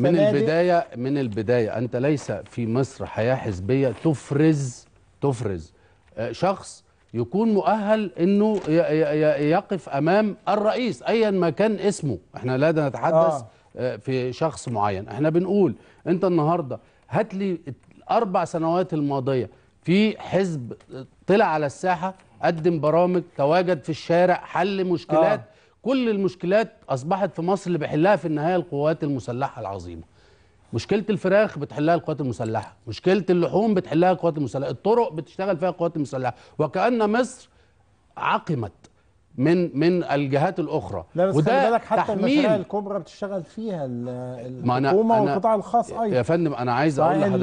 من البدايه من البدايه انت ليس في مصر حياه حزبيه تفرز تفرز آه، شخص يكون مؤهل انه يقف امام الرئيس ايا ما كان اسمه احنا لا نتحدث آه. آه. في شخص معين احنا بنقول انت النهارده هات لي الاربع سنوات الماضيه في حزب آه، طلع على الساحه قدم برامج تواجد في الشارع حل مشكلات آه. كل المشكلات اصبحت في مصر اللي بيحلها في النهايه القوات المسلحه العظيمه مشكله الفراخ بتحلها القوات المسلحه مشكله اللحوم بتحلها القوات المسلحه الطرق بتشتغل فيها القوات المسلحه وكأن مصر عقمت من من الجهات الاخرى لا بس وده خلي بالك حتى المشاريع الكبرى بتشتغل فيها الحكومه والقطاع الخاص ايضا يا فندم انا عايز اقول لحضرتك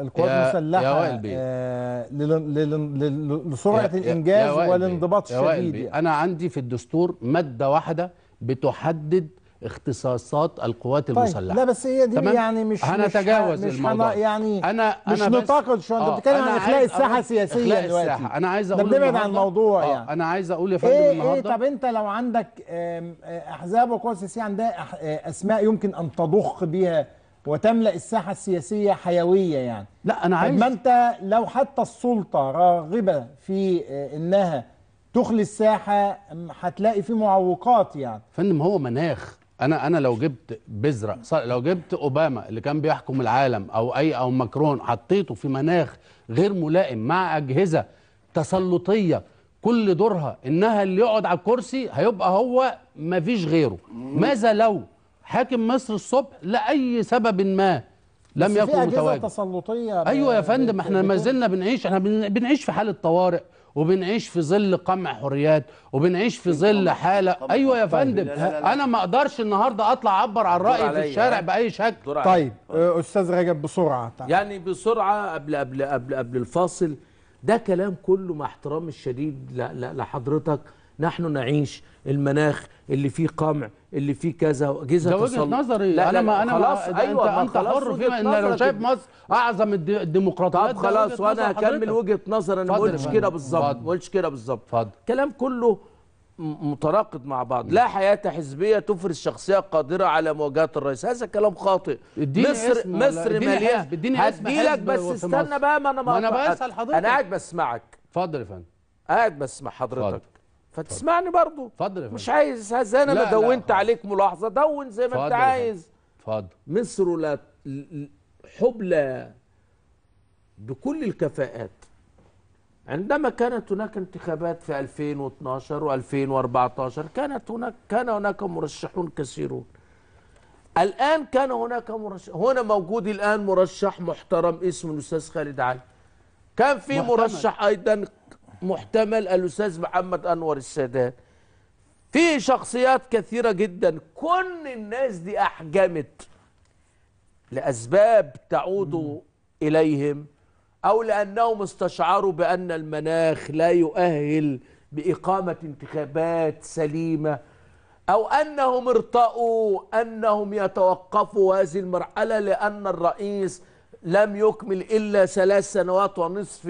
القوات المسلحه يا وائل لسرعه الانجاز والانضباط الشديد يعني. انا عندي في الدستور ماده واحده بتحدد اختصاصات القوات طيب، المسلحه طيب لا بس هي دي تمام؟ يعني مش هنتجاوز مش الموضوع مش يعني أنا مش أنا نتاقد شويه انت آه، بتتكلم عن اخلاء الساحه سياسيا دلوقتي الساحه انا عايز اقول بنبعد عن الموضوع آه، يعني انا عايز اقول يا فندم إيه, إيه، النهارده ايه طب انت لو عندك آه، احزاب وقوى سياسيه عندها اسماء يمكن ان تضخ بها وتملا الساحه السياسيه حيويه يعني لا انا طيب، عايز ما انت لو حتى السلطه راغبه في انها تخلي الساحه هتلاقي في معوقات يعني فندم هو مناخ انا انا لو جبت بذره لو جبت اوباما اللي كان بيحكم العالم او اي او ماكرون حطيته في مناخ غير ملائم مع اجهزه تسلطيه كل دورها انها اللي يقعد على الكرسي هيبقى هو ما فيش غيره ماذا لو حاكم مصر الصبح لاي سبب ما لم يكن متواجد تسلطيه ايوه يا فندم احنا ما زلنا بنعيش احنا بنعيش في حاله طوارئ وبنعيش في ظل قمع حريات وبنعيش في ظل حاله ايوه يا طيب، فندم انا ما اقدرش النهارده اطلع اعبر عن رايي في الشارع باي شكل طيب آه، استاذ رجب بسرعه طيب. يعني بسرعه قبل قبل قبل قبل الفاصل ده كلام كله مع احترامي الشديد لحضرتك نحن نعيش المناخ اللي فيه قمع اللي فيه كذا اجهزه ده وجهه نظري لا انا ما انا خلاص ما أيوة انت انت حر فيما ان لو شايف مصر اعظم الديمقراطيات طب خلاص وانا هكمل وجهه نظر انا ما قلتش كده بالظبط ما قلتش كده بالظبط اتفضل الكلام كله متناقض مع بعض لا نعم. حياة حزبية تفرز شخصية قادرة على مواجهة الرئيس هذا كلام خاطئ مصر مصر مليان لك بس استنى بقى ما انا ما انا بسأل حضرتك انا قاعد بسمعك اتفضل يا فندم قاعد بسمع حضرتك فتسمعني برضو اتفضل مش عايز انا لا دونت عليك ملاحظه دون زي ما انت عايز اتفضل مصر لا حبلى بكل الكفاءات عندما كانت هناك انتخابات في 2012 و2014 كانت هناك كان هناك مرشحون كثيرون الان كان هناك مرشح هنا موجود الان مرشح محترم اسمه الاستاذ خالد علي كان في مرشح ايضا محتمل الاستاذ محمد انور السادات في شخصيات كثيره جدا كل الناس دي احجمت لاسباب تعود اليهم او لانهم استشعروا بان المناخ لا يؤهل باقامه انتخابات سليمه او انهم ارتأوا انهم يتوقفوا هذه المرحله لان الرئيس لم يكمل الا ثلاث سنوات ونصف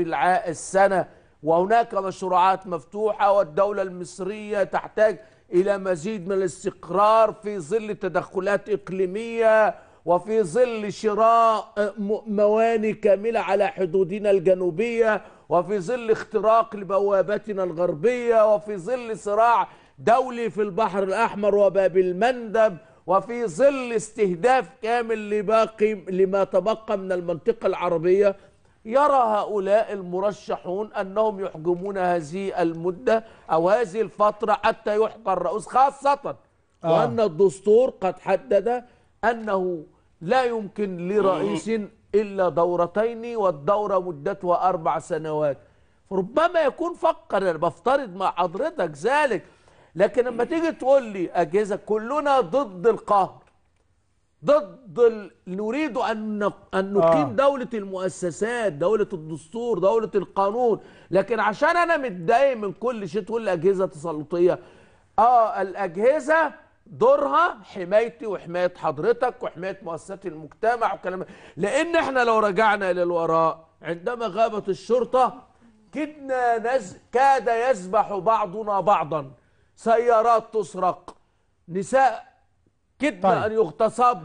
السنه وهناك مشروعات مفتوحة والدولة المصرية تحتاج إلى مزيد من الاستقرار في ظل تدخلات إقليمية وفي ظل شراء مواني كاملة على حدودنا الجنوبية وفي ظل اختراق لبوابتنا الغربية وفي ظل صراع دولي في البحر الأحمر وباب المندب وفي ظل استهداف كامل لباقي لما تبقى من المنطقة العربية يرى هؤلاء المرشحون أنهم يحجمون هذه المدة أو هذه الفترة حتى يحقى الرئيس خاصة آه. وأن الدستور قد حدد أنه لا يمكن لرئيس إلا دورتين والدورة مدتها أربع سنوات ربما يكون فقر أنا بفترض مع حضرتك ذلك لكن لما تيجي تقول لي أجهزة كلنا ضد القهر ضد نريد ان ان نقيم آه. دوله المؤسسات دوله الدستور دوله القانون لكن عشان انا متضايق من كل شيء تقول الاجهزه تسلطيه اه الاجهزه دورها حمايتي وحمايه حضرتك وحمايه مؤسسات المجتمع وكلام لان احنا لو رجعنا الى الوراء عندما غابت الشرطه كدنا نز... كاد يذبح بعضنا بعضا سيارات تسرق نساء كدنا طيب. ان يغتصب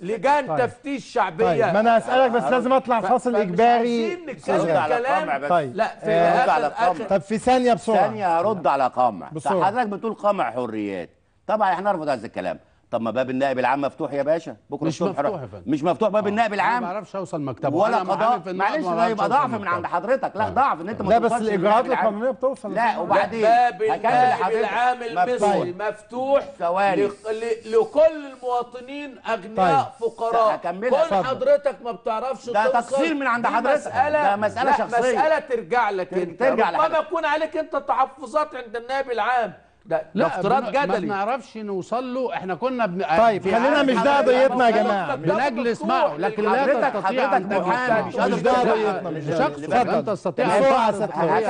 لجان طيب. تفتيش شعبيه طيب. ما انا هسالك بس آه. لازم اطلع فاصل اجباري نتكلم قمع بس. طيب لا في آه. على قمع طب في ثانيه بسرعه ثانيه هرد على قمع حضرتك بتقول قمع حريات طبعا احنا نرفض هذا الكلام طب ما باب النائب العام مفتوح يا باشا بكره مش الصبح مفتوح يا فندم مش مفتوح باب آه. النائب العام ما بعرفش اوصل مكتبه ولا قضاء معلش ده يبقى ضعف من عند حضرتك لا آه. ضعف ان انت ما لا بس الاجراءات القانونيه بتوصل لا وبعدين باب النائب العام المصري طيب. مفتوح لكل المواطنين اغنياء طيب. فقراء كل حضرتك ما بتعرفش ده تقصير من عند حضرتك ده مساله شخصيه مساله ترجع لك انت ترجع ربما يكون عليك انت تحفظات عند النائب العام لا افتراض جدلي ما نعرفش نوصل له احنا كنا بن... طيب خلينا مش ده قضيتنا يا جماعه بنجلس معه لكن لا تستطيع حضرتك محامي مش ده قضيتنا مش شخص انت تستطيع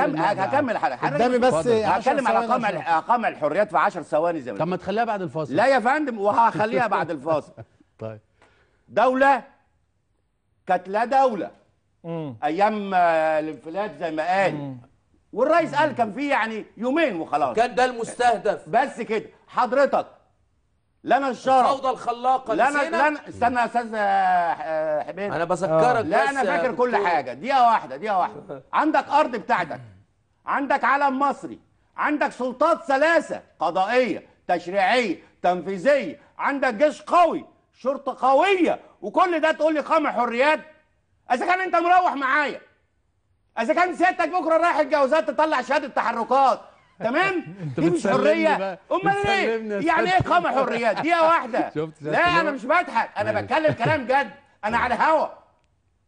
ان هكمل حضرتك قدامي بس هتكلم على اقامه قمع الحريات في 10 ثواني زي ما طب ما تخليها بعد الفاصل لا يا فندم وهخليها بعد الفاصل طيب دوله كانت لا دوله ايام الانفلات زي ما قال والرئيس قال كان في يعني يومين وخلاص كان ده المستهدف بس كده حضرتك لنا الشرف الفوضى الخلاقه لنا لنا استنى يا استاذ آه، آه، حبيب انا بذكرك آه. لا انا فاكر كل حاجه دقيقه واحده دقيقه واحده عندك ارض بتاعتك عندك علم مصري عندك سلطات ثلاثه قضائيه تشريعيه تنفيذيه عندك جيش قوي شرطه قويه وكل ده تقول لي قمع حريات اذا كان انت مروح معايا اذا كان سيادتك بكره رايح الجوازات تطلع شهاده تحركات تمام دي مش حريه امال ايه يعني ايه قمع حريات دقيقه واحده لا انا مش بضحك انا بتكلم كلام جد انا على هوا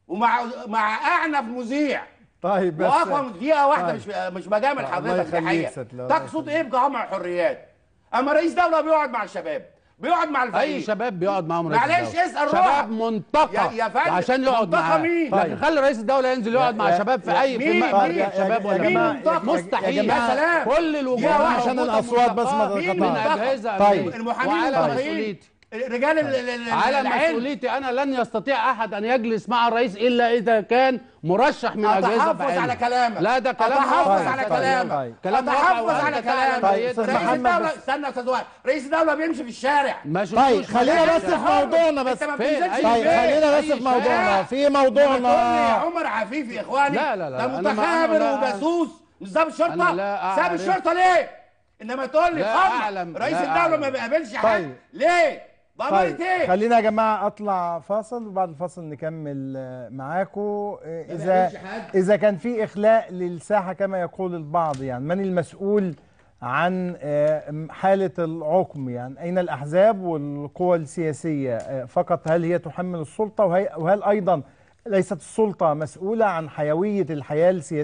ومع مع اعنف مذيع طيب بس واقوى دقيقه واحده طيب. مش مش بجامل حضرتك الحقيقه تقصد ايه بقمع حريات اما رئيس دوله بيقعد مع الشباب بيقعد مع الفريق اي شباب بيقعد معاهم رئيس معلش اسال روح شباب منتقى يا, يا فندم عشان يقعد معاه مين؟ طيب. طيب. خلي رئيس الدوله ينزل يقعد مع شباب في اي مين في مين طيب. شباب ولا مين منتقى مستحيل يا سلام كل الوجوه عشان الاصوات بس ما تتقطعش من طيب. اجهزه طيب المحامين وعلى رجال طيب. على مسؤوليتي انا لن يستطيع احد ان يجلس مع الرئيس الا اذا كان مرشح من اجهزه أتحفظ على كلامك لا ده كلام أتحفظ على طيب. كلامك طيب. كلام أتحفظ على كلامك رئيس الدولة استنى يا أستاذ وائل رئيس الدولة بيمشي في الشارع طيب خلينا بس في موضوعنا بس طيب خلينا بس في موضوعنا في موضوعنا عمر عفيف يا إخواني لا لا لا ده متخابر وجاسوس مش ضابط شرطة ساب الشرطة ليه؟ انما تقول لي خالص رئيس الدولة ما بيقابلش حد ليه؟ عملت طيب، طيب، خلينا يا جماعه اطلع فاصل وبعد الفاصل نكمل آه، معاكم آه، طيب، اذا اذا كان في اخلاء للساحه كما يقول البعض يعني من المسؤول عن آه، حاله العقم يعني اين الاحزاب والقوى السياسيه فقط هل هي تحمل السلطه وهل ايضا ليست السلطه مسؤوله عن حيويه الحياه السياسيه